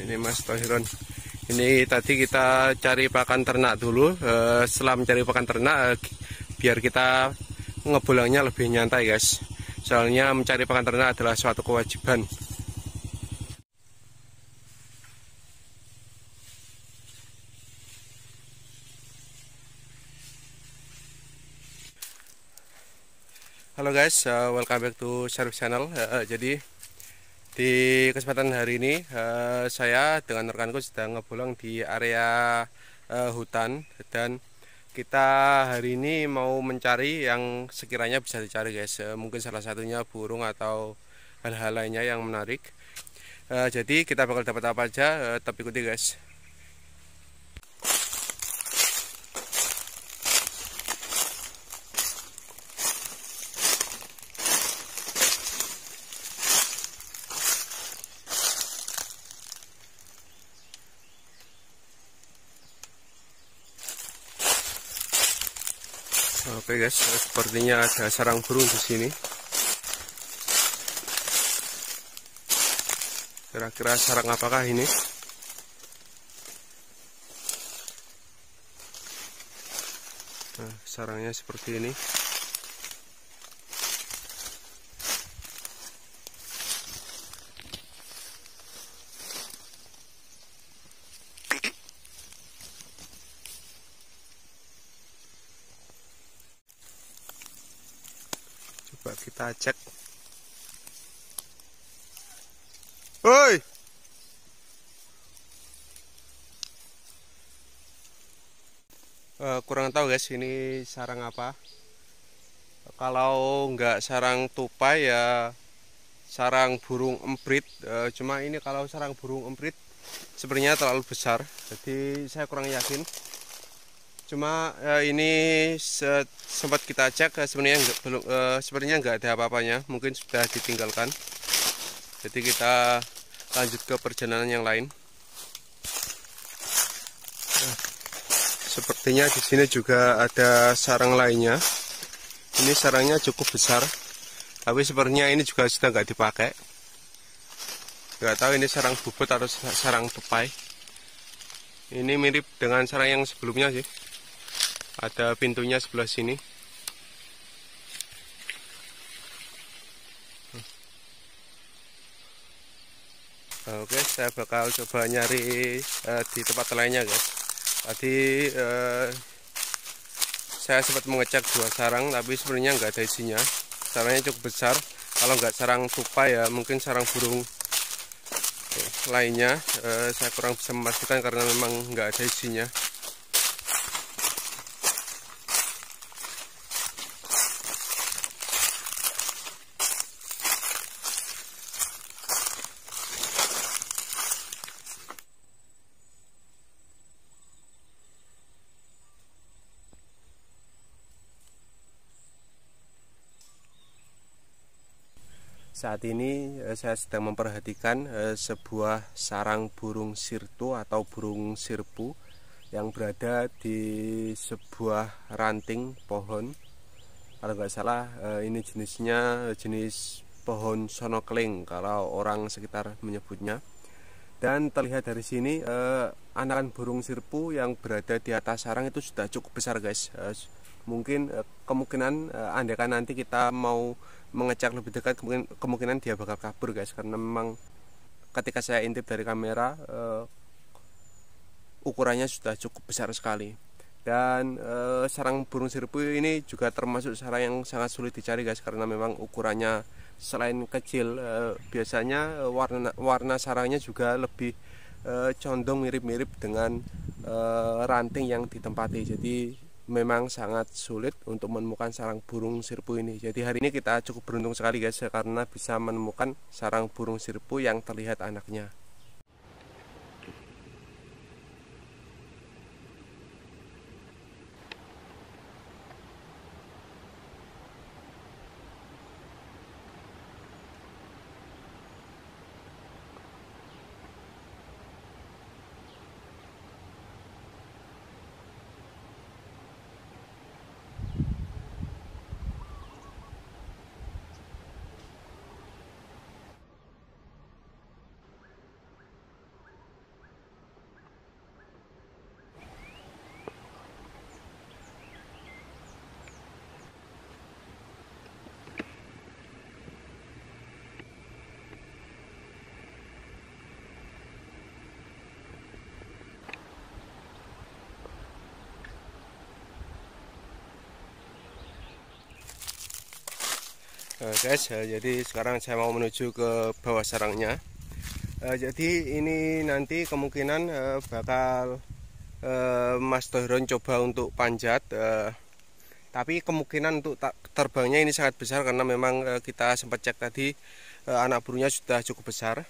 ini Mas Tohiron ini tadi kita cari pakan ternak dulu eh, setelah mencari pakan ternak eh, biar kita ngebolangnya lebih nyantai guys soalnya mencari pakan ternak adalah suatu kewajiban Halo guys, uh, welcome back to Sharif Channel. Uh, uh, jadi di kesempatan hari ini uh, saya dengan rekanku sedang ngebolong di area uh, hutan dan kita hari ini mau mencari yang sekiranya bisa dicari guys. Uh, mungkin salah satunya burung atau hal-hal lainnya yang menarik. Uh, jadi kita bakal dapat apa aja uh, tapi ikuti guys. Oke guys, eh, sepertinya ada sarang burung di sini. Kira-kira sarang apakah ini? Nah, sarangnya seperti ini. coba kita cek woi uh, kurang tahu guys ini sarang apa kalau nggak sarang tupai ya sarang burung emprit uh, cuma ini kalau sarang burung emprit sebenarnya terlalu besar jadi saya kurang yakin cuma uh, ini se sempat kita cek eh, sebenarnya enggak, belum uh, eh, sepertinya nggak ada apa-apanya mungkin sudah ditinggalkan jadi kita lanjut ke perjalanan yang lain nah, sepertinya di sini juga ada sarang lainnya ini sarangnya cukup besar tapi sepertinya ini juga sudah nggak dipakai nggak tahu ini sarang bubut atau sarang tupai ini mirip dengan sarang yang sebelumnya sih ada pintunya sebelah sini hmm. Oke, saya bakal coba nyari uh, di tempat lainnya, guys. Tadi uh, saya sempat mengecek dua sarang, tapi sebenarnya nggak ada isinya. Sarangnya cukup besar. Kalau nggak sarang tupai ya, mungkin sarang burung lainnya. Eh, saya kurang bisa memastikan karena memang nggak ada isinya. Saat ini eh, saya sedang memperhatikan eh, sebuah sarang burung sirtu atau burung sirpu yang berada di sebuah ranting pohon. Kalau nggak salah eh, ini jenisnya jenis pohon sonokling kalau orang sekitar menyebutnya. Dan terlihat dari sini eh, anakan burung sirpu yang berada di atas sarang itu sudah cukup besar guys. Eh, mungkin eh, kemungkinan eh, andakan nanti kita mau mengecek lebih dekat kemungkinan, kemungkinan dia bakal kabur guys karena memang ketika saya intip dari kamera eh, ukurannya sudah cukup besar sekali dan e, sarang burung sirpu ini juga termasuk sarang yang sangat sulit dicari guys karena memang ukurannya selain kecil eh, biasanya eh, warna warna sarangnya juga lebih eh, condong mirip-mirip dengan eh, ranting yang ditempati jadi memang sangat sulit untuk menemukan sarang burung sirpu ini jadi hari ini kita cukup beruntung sekali guys ya, karena bisa menemukan sarang burung sirpu yang terlihat anaknya Eh, guys eh, jadi sekarang saya mau menuju ke bawah sarangnya eh, jadi ini nanti kemungkinan bakal Master Mas Tohron coba untuk panjat tapi kemungkinan untuk terbangnya ini sangat besar karena memang kita sempat cek tadi anak burungnya sudah cukup besar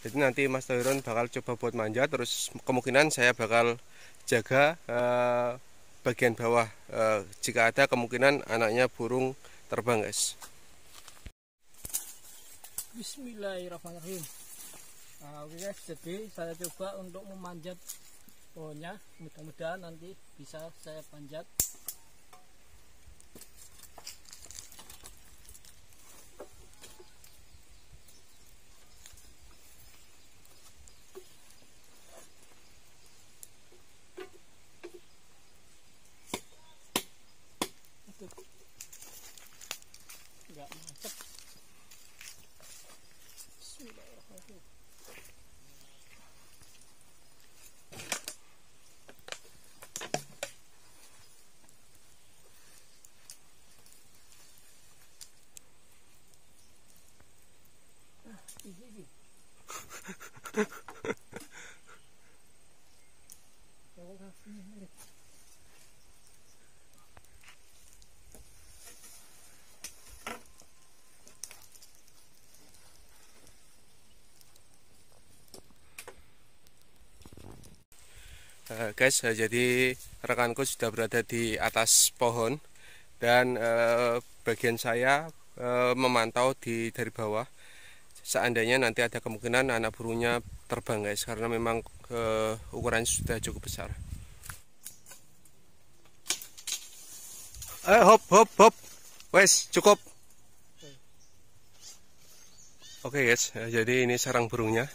jadi nanti Mas Tohron bakal coba buat manjat terus kemungkinan saya bakal jaga bagian bawah jika ada kemungkinan anaknya burung terbang guys Bismillahirrahmanirrahim nah, oke okay guys jadi saya coba untuk memanjat pohonnya mudah-mudahan nanti bisa saya panjat Eh, guys eh, jadi rekanku sudah berada di atas pohon dan eh, bagian saya memantau di dari bawah seandainya nanti ada kemungkinan anak burungnya terbang guys karena memang ukuran ukurannya sudah cukup besar eh hop hop hop wes cukup oke okay, guys jadi ini sarang burungnya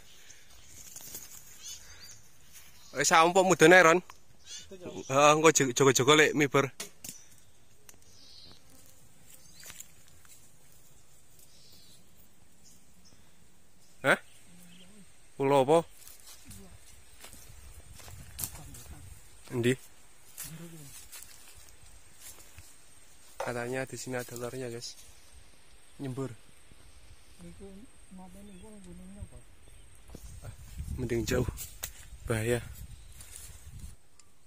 Wis eh, sampo mudune Ron. Heeh, engko jogo-jogo lek miber. Hah? Pulau apa? Ndi? Katanya di sini ada lornya, guys. Nyembur. Mending jauh. Bahaya.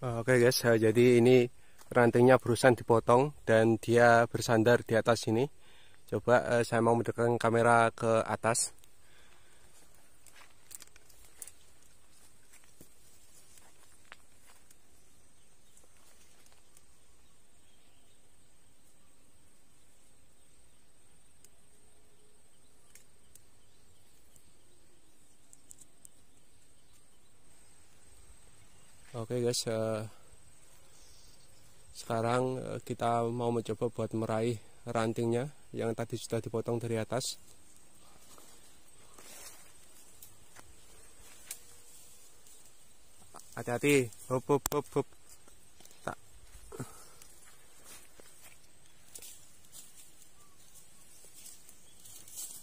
Oke guys, eh, jadi ini rantingnya barusan dipotong dan dia bersandar di atas sini. Coba eh, saya mau mendekatkan kamera ke atas. Oke okay guys, uh, sekarang eh, kita mau mencoba buat meraih rantingnya yang tadi sudah dipotong dari atas. Hati-hati, hop hop hop hop.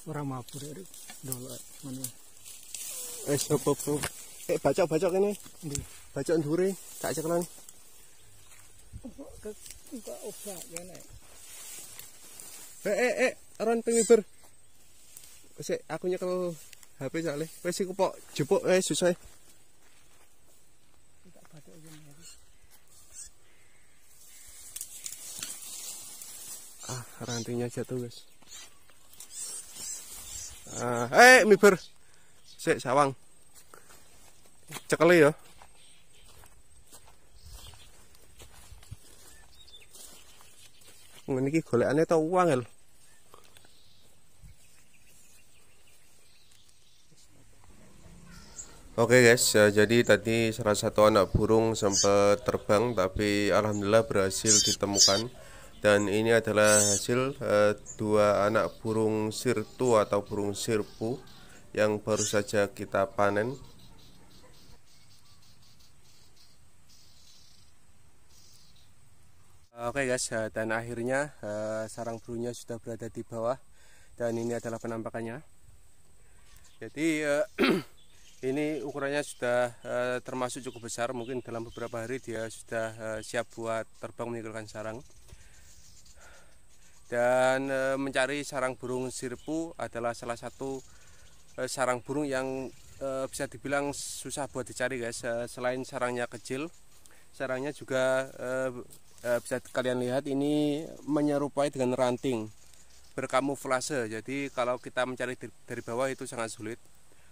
Orang mabur dari ya, dulu, eh, mana? Eh, hop hop hop kayak bacok-bacok ini iya. bacok dure tak cekelan eh eh eh ron pengiber Wes eh, aku nyekel HP soalnya wes iku pok jepuk eh susah ah rantingnya jatuh guys ah eh miber sik sawang cekali ya ini golekannya tau uang ya Oke okay guys, ya, jadi tadi salah satu anak burung sempat terbang tapi alhamdulillah berhasil ditemukan dan ini adalah hasil uh, dua anak burung sirtu atau burung sirpu yang baru saja kita panen Oke okay guys, eh, dan akhirnya eh, sarang burungnya sudah berada di bawah dan ini adalah penampakannya. Jadi eh, ini ukurannya sudah termasuk cukup besar, mungkin dalam beberapa hari dia sudah siap buat terbang meninggalkan sarang. Dan mencari sarang burung sirpu adalah salah satu sarang burung yang bisa dibilang susah buat dicari guys. Selain sarangnya kecil, sarangnya juga e, bisa kalian lihat ini menyerupai dengan ranting berkamuflase jadi kalau kita mencari dari bawah itu sangat sulit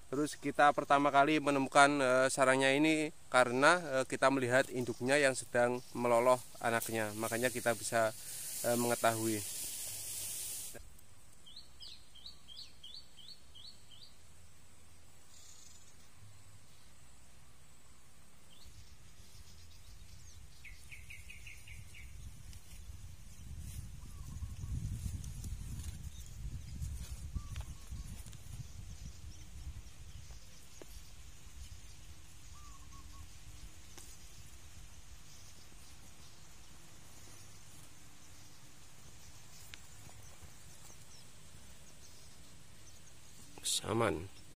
terus kita pertama kali menemukan e, sarangnya ini karena e, kita melihat induknya yang sedang meloloh anaknya makanya kita bisa e, mengetahui Aman.